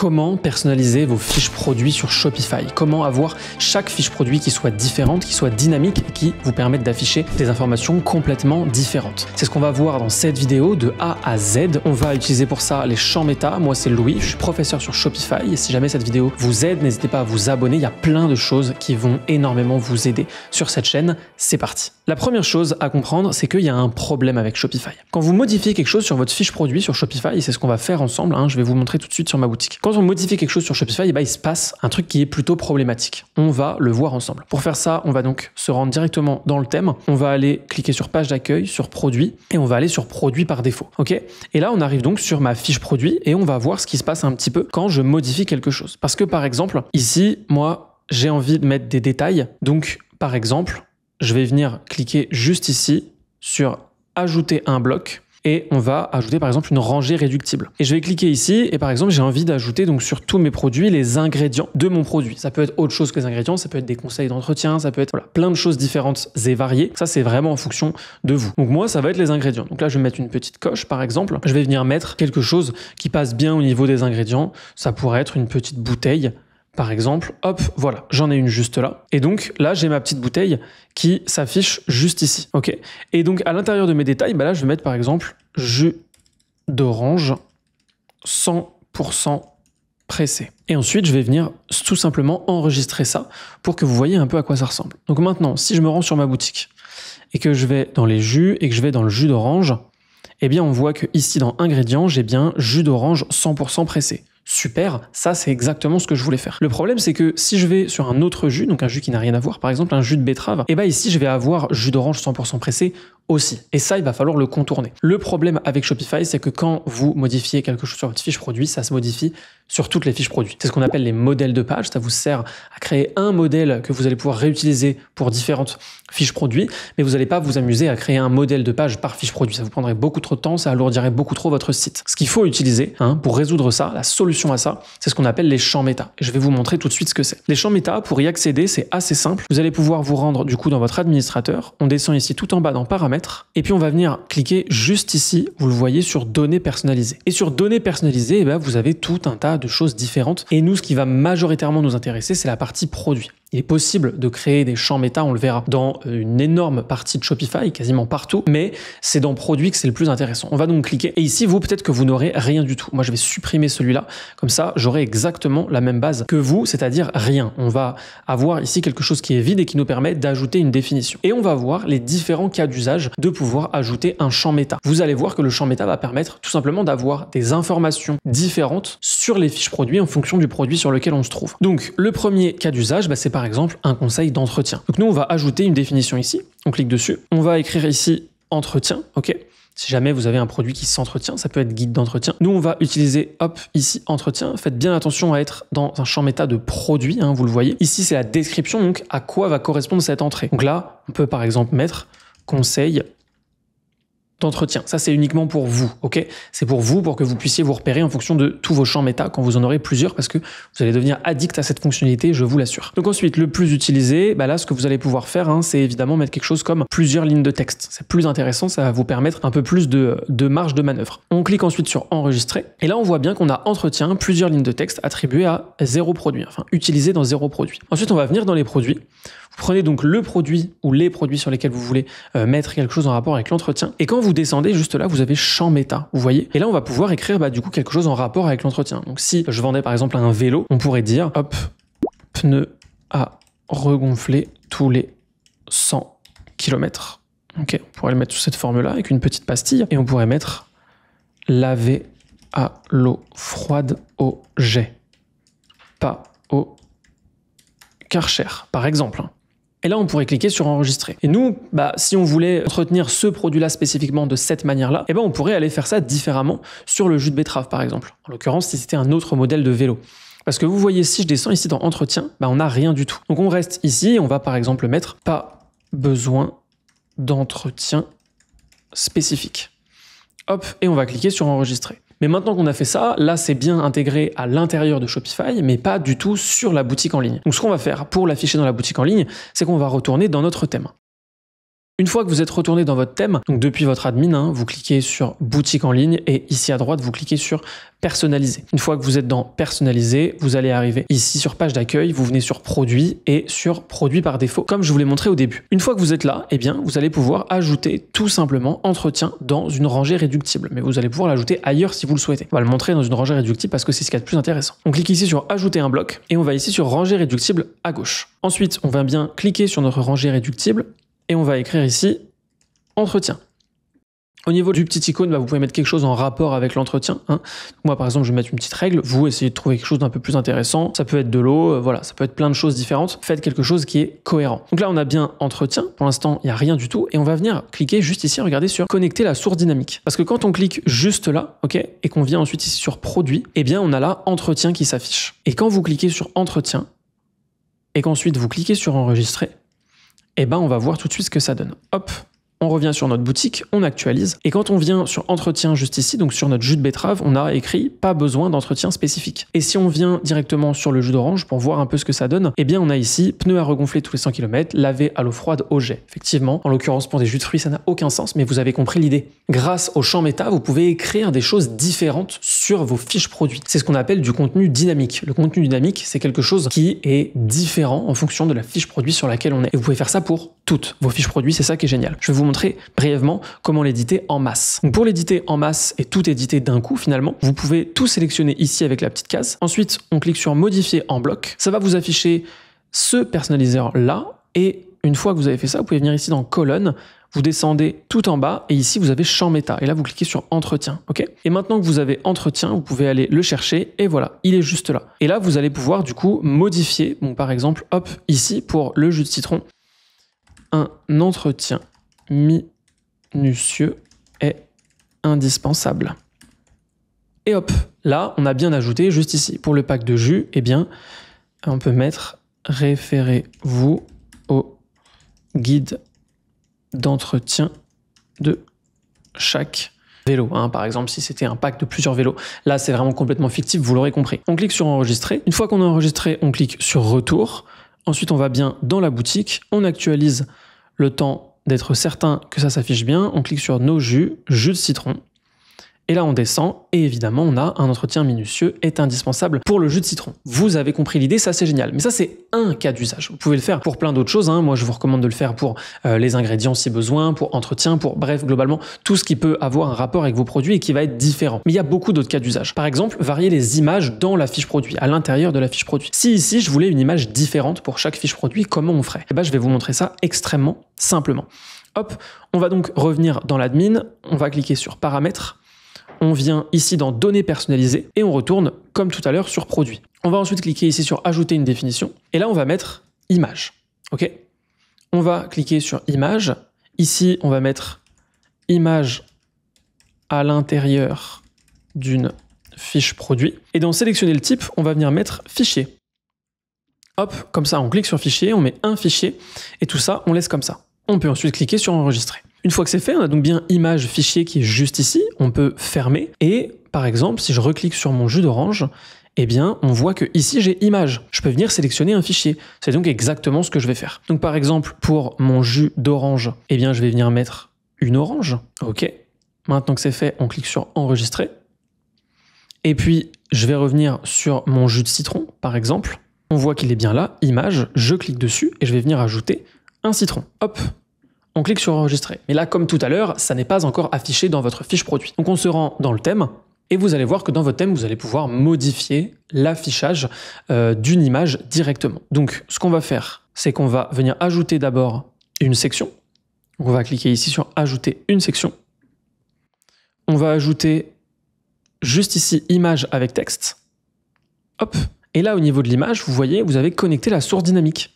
comment personnaliser vos fiches produits sur Shopify, comment avoir chaque fiche produit qui soit différente, qui soit dynamique et qui vous permette d'afficher des informations complètement différentes. C'est ce qu'on va voir dans cette vidéo de A à Z. On va utiliser pour ça les champs méta. Moi, c'est Louis, je suis professeur sur Shopify. Et si jamais cette vidéo vous aide, n'hésitez pas à vous abonner. Il y a plein de choses qui vont énormément vous aider sur cette chaîne. C'est parti. La première chose à comprendre, c'est qu'il y a un problème avec Shopify. Quand vous modifiez quelque chose sur votre fiche produit sur Shopify, c'est ce qu'on va faire ensemble, hein, je vais vous montrer tout de suite sur ma boutique. Quand on modifie quelque chose sur Shopify, eh ben, il se passe un truc qui est plutôt problématique. On va le voir ensemble. Pour faire ça, on va donc se rendre directement dans le thème. On va aller cliquer sur page d'accueil, sur produit, et on va aller sur produit par défaut. OK Et là, on arrive donc sur ma fiche produit et on va voir ce qui se passe un petit peu quand je modifie quelque chose. Parce que par exemple, ici, moi, j'ai envie de mettre des détails. Donc, par exemple, je vais venir cliquer juste ici sur ajouter un bloc et on va ajouter par exemple une rangée réductible. Et je vais cliquer ici et par exemple j'ai envie d'ajouter donc sur tous mes produits les ingrédients de mon produit. Ça peut être autre chose que les ingrédients, ça peut être des conseils d'entretien, ça peut être plein de choses différentes et variées. Ça c'est vraiment en fonction de vous. Donc moi ça va être les ingrédients. Donc là je vais mettre une petite coche par exemple. Je vais venir mettre quelque chose qui passe bien au niveau des ingrédients. Ça pourrait être une petite bouteille par exemple, hop, voilà, j'en ai une juste là. Et donc là, j'ai ma petite bouteille qui s'affiche juste ici. OK. Et donc à l'intérieur de mes détails, bah là, je vais mettre par exemple jus d'orange 100% pressé. Et ensuite, je vais venir tout simplement enregistrer ça pour que vous voyez un peu à quoi ça ressemble. Donc maintenant, si je me rends sur ma boutique et que je vais dans les jus et que je vais dans le jus d'orange, eh bien on voit que ici dans ingrédients, j'ai bien jus d'orange 100% pressé. Super, ça c'est exactement ce que je voulais faire. Le problème c'est que si je vais sur un autre jus, donc un jus qui n'a rien à voir, par exemple un jus de betterave, et eh bah ben, ici je vais avoir jus d'orange 100% pressé aussi. Et ça, il va falloir le contourner. Le problème avec Shopify, c'est que quand vous modifiez quelque chose sur votre fiche produit, ça se modifie sur toutes les fiches produits. C'est ce qu'on appelle les modèles de page. Ça vous sert à créer un modèle que vous allez pouvoir réutiliser pour différentes fiches produits, mais vous n'allez pas vous amuser à créer un modèle de page par fiche produit. Ça vous prendrait beaucoup trop de temps, ça alourdirait beaucoup trop votre site. Ce qu'il faut utiliser hein, pour résoudre ça, la solution à ça, c'est ce qu'on appelle les champs méta. je vais vous montrer tout de suite ce que c'est. Les champs méta, pour y accéder, c'est assez simple. Vous allez pouvoir vous rendre du coup dans votre administrateur. On descend ici tout en bas dans paramètres, et puis on va venir cliquer juste ici, vous le voyez, sur données personnalisées. Et sur données personnalisées, eh ben, vous avez tout un tas de choses différentes. Et nous, ce qui va majoritairement nous intéresser, c'est la partie produit. Il est possible de créer des champs méta, on le verra, dans une énorme partie de Shopify, quasiment partout, mais c'est dans produits que c'est le plus intéressant. On va donc cliquer. Et ici, vous, peut-être que vous n'aurez rien du tout. Moi, je vais supprimer celui-là. Comme ça, j'aurai exactement la même base que vous, c'est-à-dire rien. On va avoir ici quelque chose qui est vide et qui nous permet d'ajouter une définition. Et on va voir les différents cas d'usage de pouvoir ajouter un champ méta. Vous allez voir que le champ méta va permettre tout simplement d'avoir des informations différentes sur les fiches produits en fonction du produit sur lequel on se trouve. Donc, le premier cas d'usage, bah, c'est par par exemple un conseil d'entretien. Donc nous, on va ajouter une définition ici. On clique dessus. On va écrire ici entretien, ok si jamais vous avez un produit qui s'entretient, ça peut être guide d'entretien. Nous, on va utiliser, hop, ici, entretien. Faites bien attention à être dans un champ méta de produit, hein, vous le voyez. Ici, c'est la description, donc à quoi va correspondre cette entrée. Donc là, on peut par exemple mettre conseil d'entretien. Ça, c'est uniquement pour vous, ok C'est pour vous, pour que vous puissiez vous repérer en fonction de tous vos champs méta quand vous en aurez plusieurs, parce que vous allez devenir addict à cette fonctionnalité, je vous l'assure. Donc ensuite, le plus utilisé, bah là, ce que vous allez pouvoir faire, hein, c'est évidemment mettre quelque chose comme plusieurs lignes de texte. C'est plus intéressant, ça va vous permettre un peu plus de, de marge de manœuvre. On clique ensuite sur enregistrer, et là, on voit bien qu'on a entretien, plusieurs lignes de texte attribuées à zéro produit, enfin utilisées dans zéro produit. Ensuite, on va venir dans les produits. Vous prenez donc le produit ou les produits sur lesquels vous voulez euh, mettre quelque chose en rapport avec l'entretien. Et quand vous descendez juste là, vous avez champ méta, vous voyez. Et là, on va pouvoir écrire bah, du coup quelque chose en rapport avec l'entretien. Donc si je vendais par exemple un vélo, on pourrait dire hop, pneu à regonfler tous les 100 km. Ok, on pourrait le mettre sous cette forme-là avec une petite pastille et on pourrait mettre laver à l'eau froide au jet, pas au karcher, par exemple. Hein. Et là, on pourrait cliquer sur enregistrer. Et nous, bah, si on voulait entretenir ce produit-là spécifiquement de cette manière-là, eh ben, on pourrait aller faire ça différemment sur le jus de betterave, par exemple. En l'occurrence, si c'était un autre modèle de vélo. Parce que vous voyez, si je descends ici dans entretien, bah, on n'a rien du tout. Donc on reste ici, on va par exemple mettre pas besoin d'entretien spécifique. Hop, et on va cliquer sur enregistrer. Mais maintenant qu'on a fait ça, là c'est bien intégré à l'intérieur de Shopify, mais pas du tout sur la boutique en ligne. Donc ce qu'on va faire pour l'afficher dans la boutique en ligne, c'est qu'on va retourner dans notre thème. Une fois que vous êtes retourné dans votre thème, donc depuis votre admin, hein, vous cliquez sur boutique en ligne et ici à droite, vous cliquez sur personnaliser. Une fois que vous êtes dans personnaliser, vous allez arriver ici sur page d'accueil, vous venez sur produits et sur produits par défaut, comme je vous l'ai montré au début. Une fois que vous êtes là, eh bien, vous allez pouvoir ajouter tout simplement entretien dans une rangée réductible, mais vous allez pouvoir l'ajouter ailleurs si vous le souhaitez. On va le montrer dans une rangée réductible parce que c'est ce qui est a plus intéressant. On clique ici sur ajouter un bloc et on va ici sur rangée réductible à gauche. Ensuite, on va bien cliquer sur notre rangée réductible et on va écrire ici entretien. Au niveau du petit icône, bah, vous pouvez mettre quelque chose en rapport avec l'entretien. Hein. Moi, par exemple, je vais mettre une petite règle. Vous essayez de trouver quelque chose d'un peu plus intéressant. Ça peut être de l'eau, euh, voilà, ça peut être plein de choses différentes. Faites quelque chose qui est cohérent. Donc là, on a bien entretien. Pour l'instant, il n'y a rien du tout. Et on va venir cliquer juste ici, regardez sur connecter la source dynamique. Parce que quand on clique juste là, ok, et qu'on vient ensuite ici sur produit, eh bien, on a là entretien qui s'affiche. Et quand vous cliquez sur entretien, et qu'ensuite vous cliquez sur enregistrer, et eh ben on va voir tout de suite ce que ça donne. Hop, on revient sur notre boutique, on actualise. Et quand on vient sur entretien juste ici, donc sur notre jus de betterave, on a écrit pas besoin d'entretien spécifique. Et si on vient directement sur le jus d'orange pour voir un peu ce que ça donne, eh bien on a ici pneu à regonfler tous les 100 km, laver à l'eau froide au jet. Effectivement, en l'occurrence pour des jus de fruits, ça n'a aucun sens, mais vous avez compris l'idée. Grâce au champ méta, vous pouvez écrire des choses différentes sur vos fiches produits. C'est ce qu'on appelle du contenu dynamique. Le contenu dynamique, c'est quelque chose qui est différent en fonction de la fiche produit sur laquelle on est. Et vous pouvez faire ça pour toutes vos fiches produits, c'est ça qui est génial. Je vous brièvement comment l'éditer en masse. pour l'éditer en masse et tout éditer d'un coup finalement, vous pouvez tout sélectionner ici avec la petite case. Ensuite, on clique sur modifier en bloc. Ça va vous afficher ce personnaliseur là et une fois que vous avez fait ça, vous pouvez venir ici dans colonne, vous descendez tout en bas et ici vous avez champ méta et là vous cliquez sur entretien, ok Et maintenant que vous avez entretien, vous pouvez aller le chercher et voilà, il est juste là. Et là vous allez pouvoir du coup modifier, bon par exemple, hop ici pour le jus de citron, un entretien minutieux est indispensable. Et hop, là, on a bien ajouté juste ici. Pour le pack de jus, eh bien, on peut mettre référez-vous au guide d'entretien de chaque vélo. Hein. par exemple, si c'était un pack de plusieurs vélos. Là, c'est vraiment complètement fictif, vous l'aurez compris. On clique sur enregistrer. Une fois qu'on a enregistré, on clique sur retour. Ensuite, on va bien dans la boutique. On actualise le temps d'être certain que ça s'affiche bien, on clique sur nos jus, jus de citron. Et là, on descend et évidemment, on a un entretien minutieux est indispensable pour le jus de citron. Vous avez compris l'idée, ça c'est génial. Mais ça, c'est un cas d'usage. Vous pouvez le faire pour plein d'autres choses. Hein. Moi, je vous recommande de le faire pour euh, les ingrédients si besoin, pour entretien, pour bref, globalement, tout ce qui peut avoir un rapport avec vos produits et qui va être différent. Mais il y a beaucoup d'autres cas d'usage. Par exemple, varier les images dans la fiche produit, à l'intérieur de la fiche produit. Si ici, je voulais une image différente pour chaque fiche produit, comment on ferait Eh ben, je vais vous montrer ça extrêmement simplement. Hop, on va donc revenir dans l'admin, on va cliquer sur paramètres, on vient ici dans données personnalisées et on retourne comme tout à l'heure sur produit. On va ensuite cliquer ici sur ajouter une définition et là on va mettre image. OK On va cliquer sur image. Ici, on va mettre image à l'intérieur d'une fiche produit et dans sélectionner le type, on va venir mettre fichier. Hop, comme ça on clique sur fichier, on met un fichier et tout ça, on laisse comme ça. On peut ensuite cliquer sur enregistrer. Une fois que c'est fait, on a donc bien image fichier qui est juste ici, on peut fermer et par exemple, si je reclique sur mon jus d'orange, eh bien, on voit que ici j'ai image. Je peux venir sélectionner un fichier. C'est donc exactement ce que je vais faire. Donc par exemple, pour mon jus d'orange, eh bien, je vais venir mettre une orange. OK. Maintenant que c'est fait, on clique sur enregistrer. Et puis, je vais revenir sur mon jus de citron, par exemple. On voit qu'il est bien là, image, je clique dessus et je vais venir ajouter un citron. Hop, on clique sur enregistrer. Mais là, comme tout à l'heure, ça n'est pas encore affiché dans votre fiche produit. Donc on se rend dans le thème, et vous allez voir que dans votre thème, vous allez pouvoir modifier l'affichage euh, d'une image directement. Donc ce qu'on va faire, c'est qu'on va venir ajouter d'abord une section. On va cliquer ici sur ajouter une section. On va ajouter juste ici image avec texte. Hop. Et là, au niveau de l'image, vous voyez, vous avez connecté la source dynamique.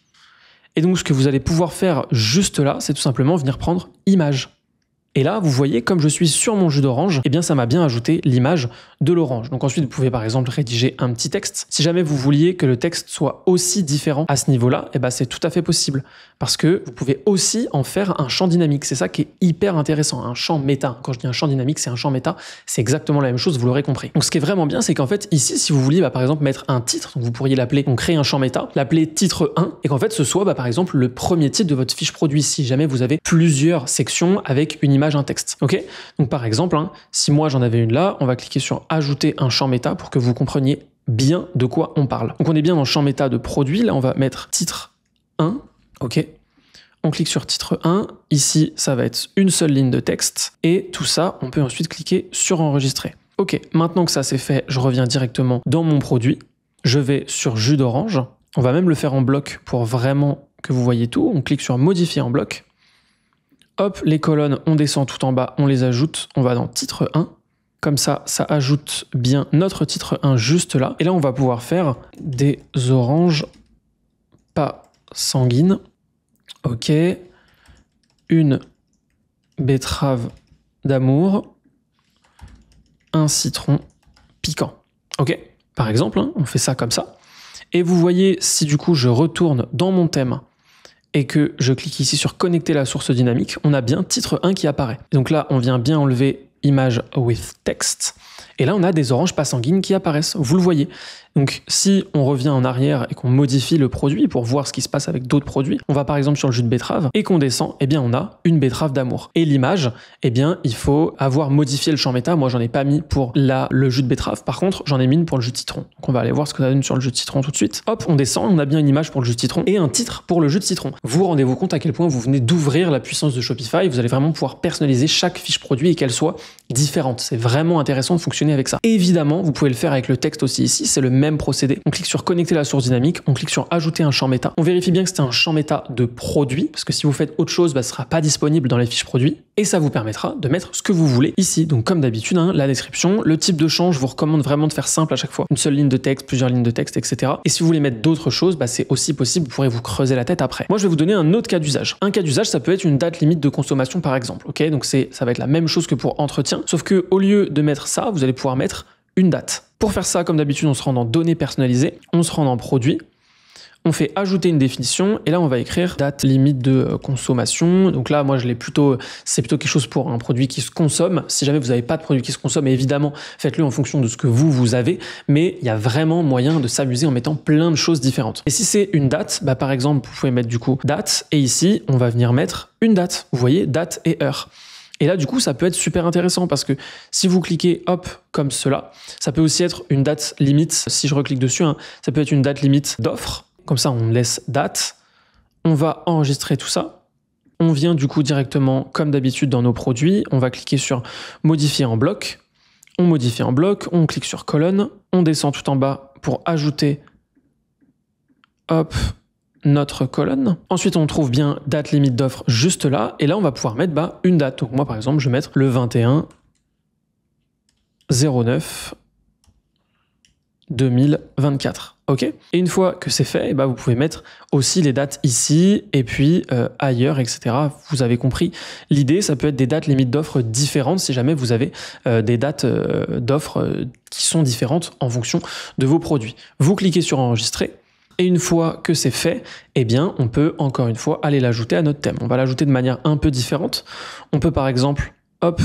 Et donc ce que vous allez pouvoir faire juste là, c'est tout simplement venir prendre image. Et là, vous voyez, comme je suis sur mon jus d'orange, eh bien ça m'a bien ajouté l'image de l'orange. Donc ensuite, vous pouvez par exemple rédiger un petit texte. Si jamais vous vouliez que le texte soit aussi différent à ce niveau-là, eh ben c'est tout à fait possible. Parce que vous pouvez aussi en faire un champ dynamique. C'est ça qui est hyper intéressant, un champ méta. Quand je dis un champ dynamique, c'est un champ méta. C'est exactement la même chose, vous l'aurez compris. Donc ce qui est vraiment bien, c'est qu'en fait, ici, si vous voulez bah, par exemple mettre un titre, vous pourriez l'appeler, on crée un champ méta, l'appeler titre 1, et qu'en fait ce soit bah, par exemple le premier titre de votre fiche produit si jamais vous avez plusieurs sections avec une image un texte. Ok Donc par exemple, hein, si moi j'en avais une là, on va cliquer sur ajouter un champ méta pour que vous compreniez bien de quoi on parle. Donc on est bien dans champ méta de produit. Là, on va mettre titre 1. Ok on clique sur titre 1, ici ça va être une seule ligne de texte, et tout ça, on peut ensuite cliquer sur enregistrer. Ok, maintenant que ça c'est fait, je reviens directement dans mon produit, je vais sur jus d'orange, on va même le faire en bloc pour vraiment que vous voyez tout, on clique sur modifier en bloc, Hop, les colonnes, on descend tout en bas, on les ajoute, on va dans titre 1. Comme ça, ça ajoute bien notre titre 1 juste là. Et là, on va pouvoir faire des oranges pas sanguines. Ok. Une betterave d'amour. Un citron piquant. Ok. Par exemple, hein, on fait ça comme ça. Et vous voyez, si du coup je retourne dans mon thème et que je clique ici sur connecter la source dynamique, on a bien titre 1 qui apparaît. Donc là, on vient bien enlever image with text. Et là, on a des oranges pas sanguines qui apparaissent. Vous le voyez. Donc si on revient en arrière et qu'on modifie le produit pour voir ce qui se passe avec d'autres produits, on va par exemple sur le jus de betterave et qu'on descend, eh bien on a une betterave d'amour. Et l'image, eh bien il faut avoir modifié le champ méta. Moi j'en ai pas mis pour la, le jus de betterave. Par contre, j'en ai mis une pour le jus de citron. Donc on va aller voir ce que ça donne sur le jus de citron tout de suite. Hop, on descend, on a bien une image pour le jus de citron et un titre pour le jus de citron. Vous rendez-vous compte à quel point vous venez d'ouvrir la puissance de Shopify. Vous allez vraiment pouvoir personnaliser chaque fiche produit et qu'elle soit différente. C'est vraiment intéressant de fonctionner avec ça. Évidemment, vous pouvez le faire avec le texte aussi ici. C'est le procédé. On clique sur connecter la source dynamique, on clique sur ajouter un champ méta. On vérifie bien que c'est un champ méta de produit, parce que si vous faites autre chose, ça bah, ce ne sera pas disponible dans les fiches produits. Et ça vous permettra de mettre ce que vous voulez ici. Donc comme d'habitude, hein, la description, le type de champ, je vous recommande vraiment de faire simple à chaque fois. Une seule ligne de texte, plusieurs lignes de texte, etc. Et si vous voulez mettre d'autres choses, bah, c'est aussi possible, vous pourrez vous creuser la tête après. Moi, je vais vous donner un autre cas d'usage. Un cas d'usage, ça peut être une date limite de consommation, par exemple. Ok, donc ça va être la même chose que pour entretien, sauf que au lieu de mettre ça, vous allez pouvoir mettre une date. Pour faire ça, comme d'habitude, on se rend dans données personnalisées, on se rend dans produits, on fait ajouter une définition et là on va écrire date limite de euh, consommation. Donc là moi je l'ai plutôt c'est plutôt quelque chose pour un produit qui se consomme. Si jamais vous n'avez pas de produit qui se consomme, évidemment faites-le en fonction de ce que vous vous avez, mais il y a vraiment moyen de s'amuser en mettant plein de choses différentes. Et si c'est une date, bah, par exemple vous pouvez mettre du coup date et ici on va venir mettre une date. Vous voyez date et heure. Et là, du coup, ça peut être super intéressant parce que si vous cliquez hop comme cela, ça peut aussi être une date limite. Si je reclique dessus, hein, ça peut être une date limite d'offre. Comme ça, on laisse date. On va enregistrer tout ça. On vient du coup directement, comme d'habitude, dans nos produits. On va cliquer sur modifier en bloc. On modifie en bloc. On clique sur colonne. On descend tout en bas pour ajouter. Hop, notre colonne. Ensuite, on trouve bien date limite d'offre juste là. Et là, on va pouvoir mettre bah, une date. Donc moi, par exemple, je vais mettre le 21 09 2024. OK Et une fois que c'est fait, bah vous pouvez mettre aussi les dates ici et puis euh, ailleurs, etc. Vous avez compris. L'idée, ça peut être des dates limites d'offres différentes si jamais vous avez euh, des dates d'offre euh, d'offres qui sont différentes en fonction de vos produits. Vous cliquez sur enregistrer. Et une fois que c'est fait, eh bien, on peut encore une fois aller l'ajouter à notre thème. On va l'ajouter de manière un peu différente. On peut par exemple, hop,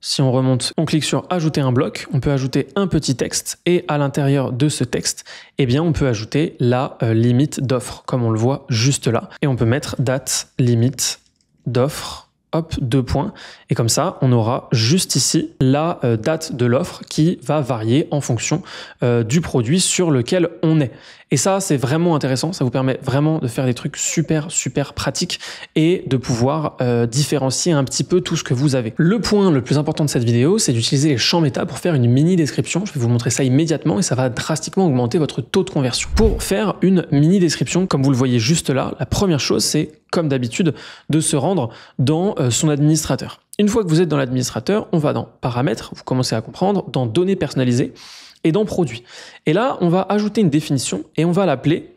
si on remonte, on clique sur ajouter un bloc, on peut ajouter un petit texte et à l'intérieur de ce texte, eh bien, on peut ajouter la euh, limite d'offre, comme on le voit juste là. Et on peut mettre date limite d'offre, hop, deux points. Et comme ça, on aura juste ici la euh, date de l'offre qui va varier en fonction euh, du produit sur lequel on est. Et ça, c'est vraiment intéressant. Ça vous permet vraiment de faire des trucs super, super pratiques et de pouvoir euh, différencier un petit peu tout ce que vous avez. Le point le plus important de cette vidéo, c'est d'utiliser les champs méta pour faire une mini description. Je vais vous montrer ça immédiatement et ça va drastiquement augmenter votre taux de conversion. Pour faire une mini description, comme vous le voyez juste là, la première chose, c'est comme d'habitude, de se rendre dans son administrateur. Une fois que vous êtes dans l'administrateur, on va dans paramètres, vous commencez à comprendre, dans données personnalisées et dans produits. Et là, on va ajouter une définition et on va l'appeler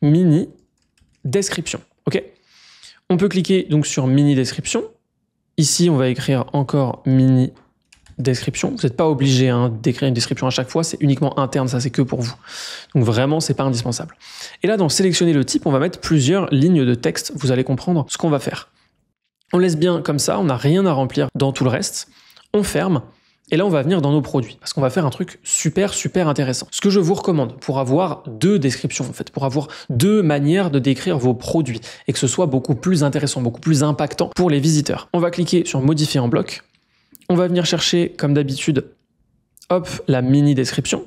mini description. OK On peut cliquer donc sur mini description. Ici, on va écrire encore mini description. Vous n'êtes pas obligé hein, d'écrire une description à chaque fois, c'est uniquement interne, ça c'est que pour vous. Donc vraiment, c'est pas indispensable. Et là, dans sélectionner le type, on va mettre plusieurs lignes de texte. Vous allez comprendre ce qu'on va faire. On laisse bien comme ça, on n'a rien à remplir dans tout le reste. On ferme. Et là, on va venir dans nos produits, parce qu'on va faire un truc super, super intéressant. Ce que je vous recommande pour avoir deux descriptions, en fait, pour avoir deux manières de décrire vos produits, et que ce soit beaucoup plus intéressant, beaucoup plus impactant pour les visiteurs. On va cliquer sur Modifier en bloc. On va venir chercher, comme d'habitude, hop, la mini description.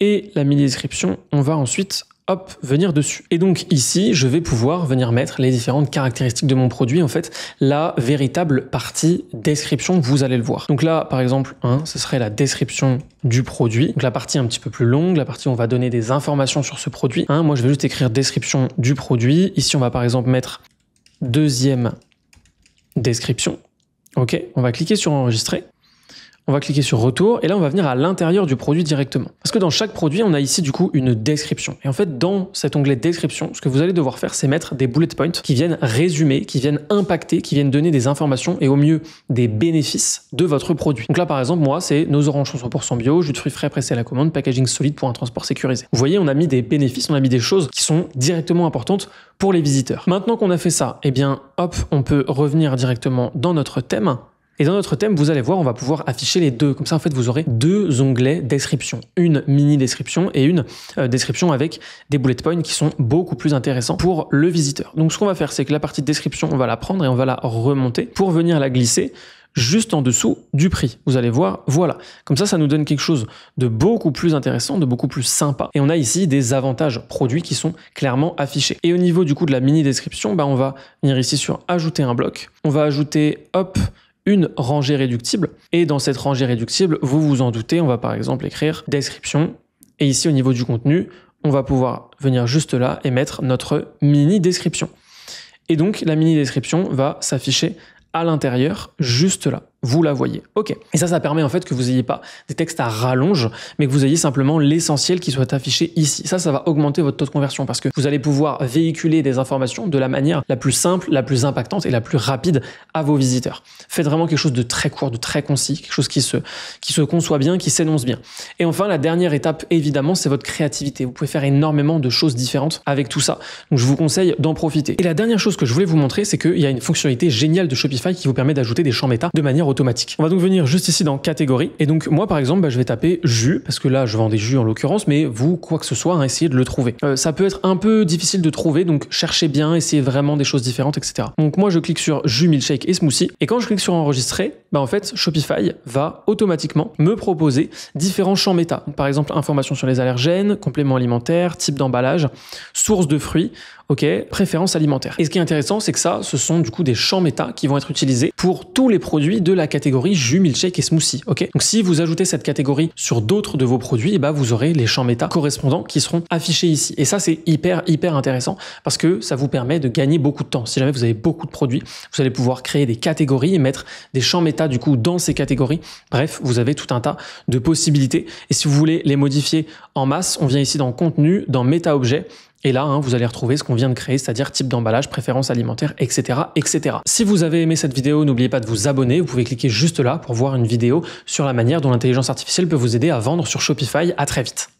Et la mini description, on va ensuite hop, venir dessus. Et donc ici, je vais pouvoir venir mettre les différentes caractéristiques de mon produit, en fait, la véritable partie description, vous allez le voir. Donc là, par exemple, ce serait la description du produit. Donc la partie un petit peu plus longue, la partie où on va donner des informations sur ce produit. moi, je vais juste écrire description du produit. Ici, on va par exemple mettre deuxième description. Ok, on va cliquer sur enregistrer. On va cliquer sur retour et là on va venir à l'intérieur du produit directement. Parce que dans chaque produit, on a ici du coup une description. Et en fait, dans cet onglet description, ce que vous allez devoir faire, c'est mettre des bullet points qui viennent résumer, qui viennent impacter, qui viennent donner des informations et au mieux des bénéfices de votre produit. Donc là par exemple, moi c'est nos oranges 100% bio, jus de fruits frais pressé à la commande, packaging solide pour un transport sécurisé. Vous voyez, on a mis des bénéfices, on a mis des choses qui sont directement importantes pour les visiteurs. Maintenant qu'on a fait ça, eh bien hop, on peut revenir directement dans notre thème et dans notre thème, vous allez voir, on va pouvoir afficher les deux. Comme ça, en fait, vous aurez deux onglets description. Une mini description et une euh, description avec des bullet points qui sont beaucoup plus intéressants pour le visiteur. Donc, ce qu'on va faire, c'est que la partie description, on va la prendre et on va la remonter pour venir la glisser juste en dessous du prix. Vous allez voir, voilà. Comme ça, ça nous donne quelque chose de beaucoup plus intéressant, de beaucoup plus sympa. Et on a ici des avantages produits qui sont clairement affichés. Et au niveau du coup de la mini description, bah, on va venir ici sur ajouter un bloc. On va ajouter, hop, une rangée réductible. Et dans cette rangée réductible, vous vous en doutez, on va par exemple écrire description. Et ici, au niveau du contenu, on va pouvoir venir juste là et mettre notre mini description. Et donc, la mini description va s'afficher à l'intérieur, juste là vous la voyez. Ok. Et ça, ça permet en fait que vous n'ayez pas des textes à rallonge, mais que vous ayez simplement l'essentiel qui soit affiché ici. Ça, ça va augmenter votre taux de conversion parce que vous allez pouvoir véhiculer des informations de la manière la plus simple, la plus impactante et la plus rapide à vos visiteurs. Faites vraiment quelque chose de très court, de très concis, quelque chose qui se, qui se conçoit bien, qui s'énonce bien. Et enfin, la dernière étape, évidemment, c'est votre créativité. Vous pouvez faire énormément de choses différentes avec tout ça. Donc, je vous conseille d'en profiter. Et la dernière chose que je voulais vous montrer, c'est qu'il y a une fonctionnalité géniale de Shopify qui vous permet d'ajouter des champs méta de manière on va donc venir juste ici dans catégorie. Et donc moi par exemple, bah, je vais taper jus, parce que là je vends des jus en l'occurrence, mais vous, quoi que ce soit, hein, essayez de le trouver. Euh, ça peut être un peu difficile de trouver, donc cherchez bien, essayez vraiment des choses différentes, etc. Donc moi je clique sur jus, milkshake et smoothie. Et quand je clique sur enregistrer, bah, en fait, Shopify va automatiquement me proposer différents champs méta. Par exemple, information sur les allergènes, compléments alimentaires, type d'emballage, source de fruits, ok, préférence alimentaire. Et ce qui est intéressant, c'est que ça, ce sont du coup des champs méta qui vont être utilisés pour tous les produits de la catégorie jus, milkshake et smoothie, ok. Donc si vous ajoutez cette catégorie sur d'autres de vos produits, et eh bah ben, vous aurez les champs méta correspondants qui seront affichés ici. Et ça, c'est hyper hyper intéressant parce que ça vous permet de gagner beaucoup de temps. Si jamais vous avez beaucoup de produits, vous allez pouvoir créer des catégories et mettre des champs méta du coup dans ces catégories. Bref, vous avez tout un tas de possibilités. Et si vous voulez les modifier en masse, on vient ici dans contenu, dans méta-objet. Et là, hein, vous allez retrouver ce qu'on vient de créer, c'est-à-dire type d'emballage, préférence alimentaire, etc., etc. Si vous avez aimé cette vidéo, n'oubliez pas de vous abonner. Vous pouvez cliquer juste là pour voir une vidéo sur la manière dont l'intelligence artificielle peut vous aider à vendre sur Shopify. À très vite.